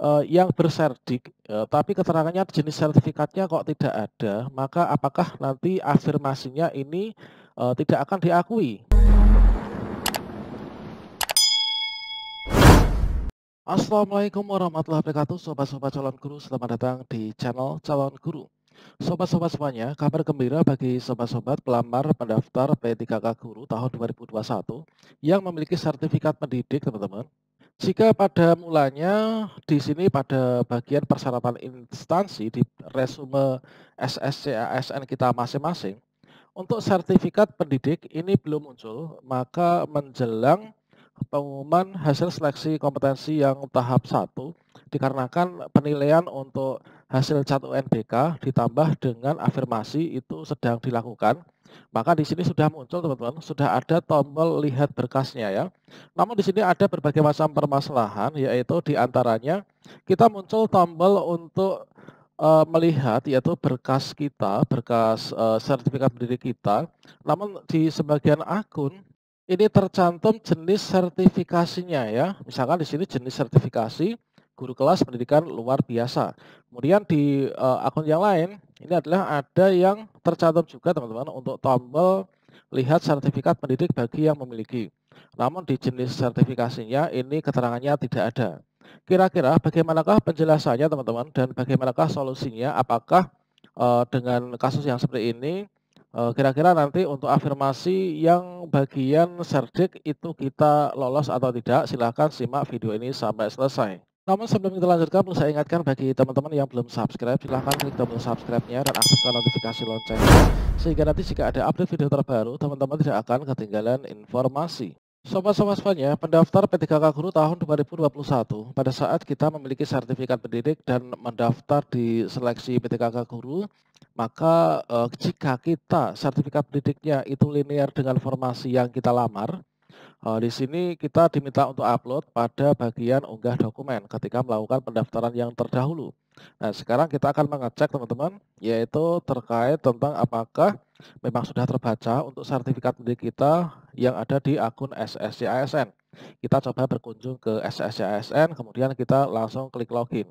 uh, yang berserdik, uh, tapi keterangannya jenis sertifikatnya kok tidak ada, maka apakah nanti afirmasinya ini uh, tidak akan diakui? Assalamualaikum warahmatullahi wabarakatuh, sobat-sobat calon guru, selamat datang di channel calon guru. Sobat-sobat semuanya, kabar gembira bagi sobat-sobat pelamar pendaftar P3K Guru tahun 2021 yang memiliki sertifikat pendidik, teman-teman. Jika pada mulanya di sini pada bagian persyaratan instansi di resume SSCASN kita masing-masing, untuk sertifikat pendidik ini belum muncul, maka menjelang pengumuman hasil seleksi kompetensi yang tahap satu dikarenakan penilaian untuk hasil cat UNBK ditambah dengan afirmasi itu sedang dilakukan, maka di sini sudah muncul teman-teman, sudah ada tombol lihat berkasnya ya. Namun di sini ada berbagai macam permasalahan, yaitu diantaranya kita muncul tombol untuk eh, melihat yaitu berkas kita, berkas eh, sertifikat pendidik kita. Namun di sebagian akun ini tercantum jenis sertifikasinya ya. Misalkan di sini jenis sertifikasi guru kelas pendidikan luar biasa. Kemudian di uh, akun yang lain, ini adalah ada yang tercantum juga teman-teman untuk tombol lihat sertifikat pendidik bagi yang memiliki. Namun di jenis sertifikasinya ini keterangannya tidak ada. Kira-kira bagaimanakah penjelasannya teman-teman dan bagaimanakah solusinya? Apakah uh, dengan kasus yang seperti ini eh, kira-kira nanti untuk afirmasi yang bagian serdik itu kita lolos atau tidak? Silahkan simak video ini sampai selesai. Namun sebelum kita lanjutkan, perlu saya ingatkan bagi teman-teman yang belum subscribe, silahkan klik tombol subscribe-nya dan aktifkan notifikasi loncengnya, sehingga nanti jika ada update video terbaru, teman-teman tidak akan ketinggalan informasi. Sobat-sobat semuanya, pendaftar P3K Guru tahun 2021, pada saat kita memiliki sertifikat pendidik dan mendaftar di seleksi P3K Guru, maka eh, jika kita sertifikat pendidiknya itu linear dengan formasi yang kita lamar, Uh, di sini kita diminta untuk upload pada bagian unggah dokumen ketika melakukan pendaftaran yang terdahulu. Nah, sekarang kita akan mengecek teman-teman, yaitu terkait tentang apakah memang sudah terbaca untuk sertifikat milik kita yang ada di akun ASN. Kita coba berkunjung ke ASN, kemudian kita langsung klik login.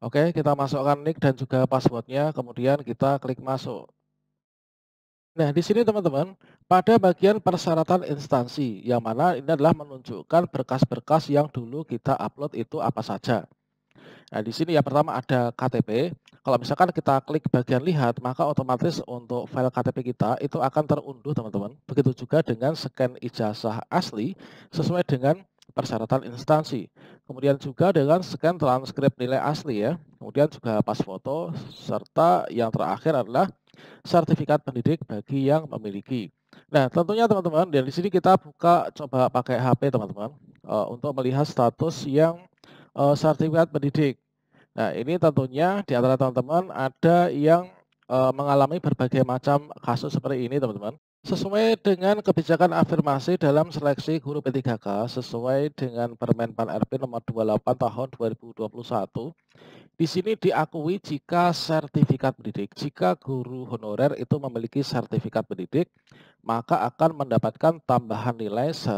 Oke, kita masukkan nick dan juga passwordnya, kemudian kita klik masuk. Nah, di sini teman-teman, pada bagian persyaratan instansi, yang mana ini adalah menunjukkan berkas-berkas yang dulu kita upload itu apa saja. Nah, di sini yang pertama ada KTP. Kalau misalkan kita klik bagian lihat, maka otomatis untuk file KTP kita itu akan terunduh, teman-teman. Begitu juga dengan scan ijazah asli sesuai dengan persyaratan instansi. Kemudian juga dengan scan transkrip nilai asli ya. Kemudian juga pas foto, serta yang terakhir adalah sertifikat pendidik bagi yang memiliki. Nah, tentunya teman-teman, dan di sini kita buka coba pakai HP teman-teman uh, untuk melihat status yang uh, sertifikat pendidik. Nah, ini tentunya di antara teman-teman ada yang uh, mengalami berbagai macam kasus seperti ini teman-teman. Sesuai dengan kebijakan afirmasi dalam seleksi guru P3K sesuai dengan Permen Pan RP nomor 28 tahun 2021 di sini diakui jika sertifikat pendidik, jika guru honorer itu memiliki sertifikat pendidik, maka akan mendapatkan tambahan nilai 100%.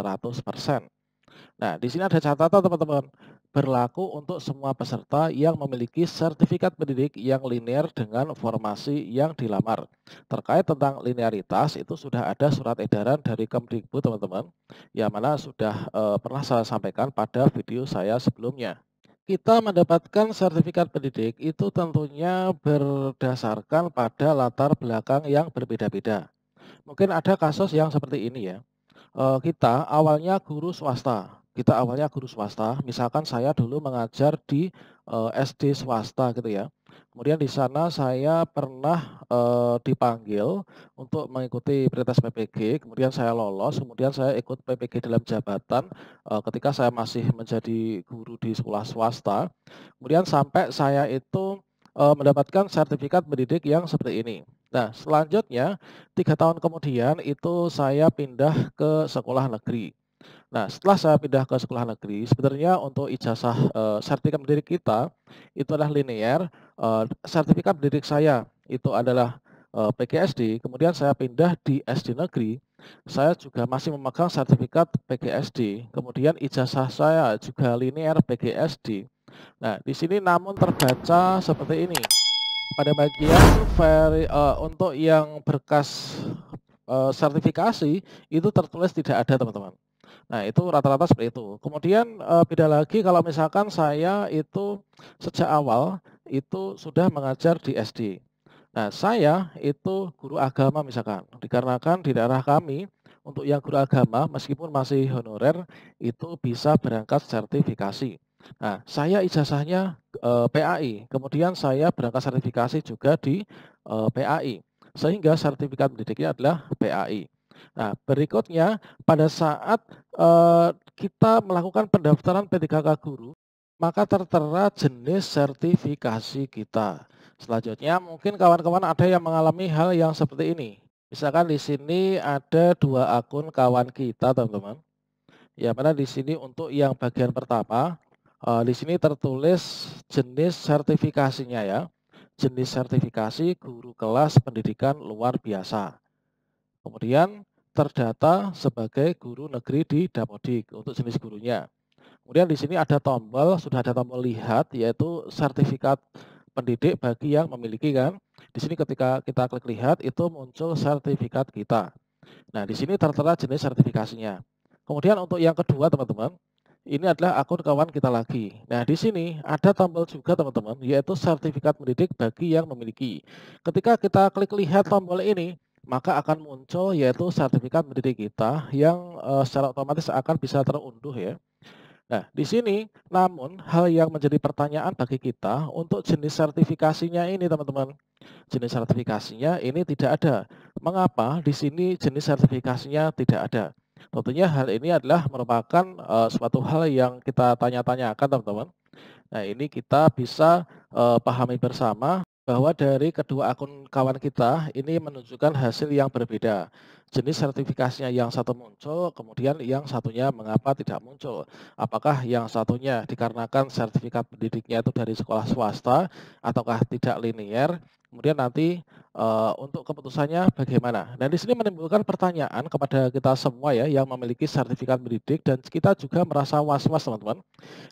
Nah, di sini ada catatan teman-teman, berlaku untuk semua peserta yang memiliki sertifikat pendidik yang linear dengan formasi yang dilamar. Terkait tentang linearitas, itu sudah ada surat edaran dari Kemdikbud teman-teman, yang mana sudah eh, pernah saya sampaikan pada video saya sebelumnya kita mendapatkan sertifikat pendidik itu tentunya berdasarkan pada latar belakang yang berbeda-beda. Mungkin ada kasus yang seperti ini ya. Eh, kita awalnya guru swasta, kita awalnya guru swasta, misalkan saya dulu mengajar di uh, eh, SD swasta gitu ya. Kemudian di sana saya pernah uh, dipanggil untuk mengikuti prioritas PPG, kemudian saya lolos, kemudian saya ikut PPG dalam jabatan uh, ketika saya masih menjadi guru di sekolah swasta. Kemudian sampai saya itu uh, mendapatkan sertifikat pendidik yang seperti ini. Nah, selanjutnya tiga tahun kemudian itu saya pindah ke sekolah negeri. Nah, setelah saya pindah ke sekolah negeri, sebenarnya untuk ijazah e, sertifikat pendidik kita itu adalah linear. E, sertifikat pendidik saya itu adalah e, eh, PGSD. Kemudian saya pindah di SD negeri, saya juga masih memegang sertifikat PGSD. Kemudian ijazah saya juga linear PGSD. Nah, di sini namun terbaca seperti ini. Pada bagian veri, uh, untuk yang berkas uh, sertifikasi itu tertulis tidak ada, teman-teman. Nah, itu rata-rata seperti itu. Kemudian eh, beda lagi kalau misalkan saya itu sejak awal itu sudah mengajar di SD. Nah, saya itu guru agama misalkan, dikarenakan di daerah kami untuk yang guru agama meskipun masih honorer itu bisa berangkat sertifikasi. Nah, saya ijazahnya e, eh, PAI, kemudian saya berangkat sertifikasi juga di e, eh, PAI. Sehingga sertifikat pendidiknya adalah PAI. Nah, berikutnya pada saat eh, kita melakukan pendaftaran PDKK guru, maka tertera jenis sertifikasi kita. Selanjutnya mungkin kawan-kawan ada yang mengalami hal yang seperti ini. Misalkan di sini ada dua akun kawan kita, teman-teman. Ya, mana di sini untuk yang bagian pertama, eh, di sini tertulis jenis sertifikasinya ya. Jenis sertifikasi guru kelas pendidikan luar biasa. Kemudian terdata sebagai guru negeri di Dapodik untuk jenis gurunya. Kemudian di sini ada tombol, sudah ada tombol lihat yaitu sertifikat pendidik bagi yang memiliki kan. Di sini ketika kita klik lihat itu muncul sertifikat kita. Nah, di sini tertera jenis sertifikasinya. Kemudian untuk yang kedua teman-teman, ini adalah akun kawan kita lagi. Nah, di sini ada tombol juga teman-teman, yaitu sertifikat pendidik bagi yang memiliki. Ketika kita klik lihat tombol ini, maka akan muncul yaitu sertifikat pendidik kita yang uh, secara otomatis akan bisa terunduh ya. Nah, di sini namun hal yang menjadi pertanyaan bagi kita untuk jenis sertifikasinya ini teman-teman. Jenis sertifikasinya ini tidak ada. Mengapa di sini jenis sertifikasinya tidak ada? Tentunya hal ini adalah merupakan uh, suatu hal yang kita tanya-tanyakan teman-teman. Nah, ini kita bisa uh, pahami bersama bahwa dari kedua akun kawan kita ini menunjukkan hasil yang berbeda. Jenis sertifikasinya yang satu muncul, kemudian yang satunya mengapa tidak muncul. Apakah yang satunya dikarenakan sertifikat pendidiknya itu dari sekolah swasta ataukah tidak linier? Kemudian nanti e, untuk keputusannya bagaimana? Nah, di sini menimbulkan pertanyaan kepada kita semua ya yang memiliki sertifikat pendidik dan kita juga merasa was-was, teman-teman.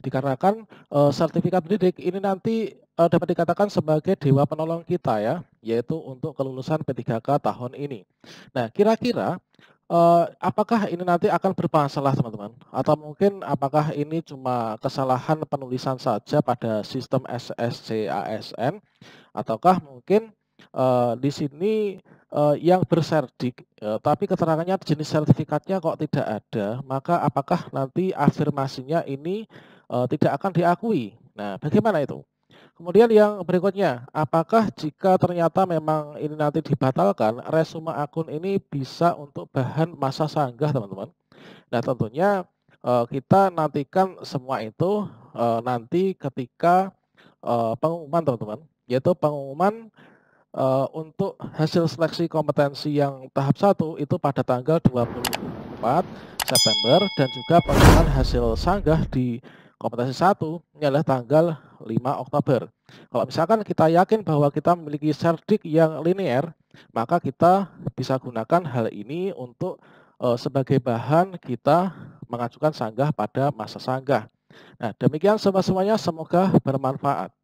Dikarenakan e, sertifikat pendidik ini nanti Eh, dapat dikatakan sebagai dewa penolong kita ya, yaitu untuk kelulusan P3K tahun ini. Nah, kira-kira eh, apakah ini nanti akan bermasalah teman-teman? Atau mungkin apakah ini cuma kesalahan penulisan saja pada sistem SSC ASN? Ataukah mungkin eh, di sini yang berserdik, tapi keterangannya jenis sertifikatnya kok tidak ada, maka apakah nanti afirmasinya ini tidak akan diakui? Nah, bagaimana itu? Kemudian yang berikutnya, apakah jika ternyata memang ini nanti dibatalkan, resume akun ini bisa untuk bahan masa sanggah teman-teman? Nah tentunya eh, kita nantikan semua itu eh, nanti ketika eh, pengumuman teman-teman, yaitu pengumuman untuk hasil seleksi kompetensi yang tahap 1 itu pada tanggal 24 September dan juga pengumuman hasil sanggah di Kompetensi 1 ini adalah tanggal 5 Oktober. Kalau misalkan kita yakin bahwa kita memiliki serdik yang linear, maka kita bisa gunakan hal ini untuk e, sebagai bahan kita mengajukan sanggah pada masa sanggah. Nah, demikian semua-semuanya semoga bermanfaat.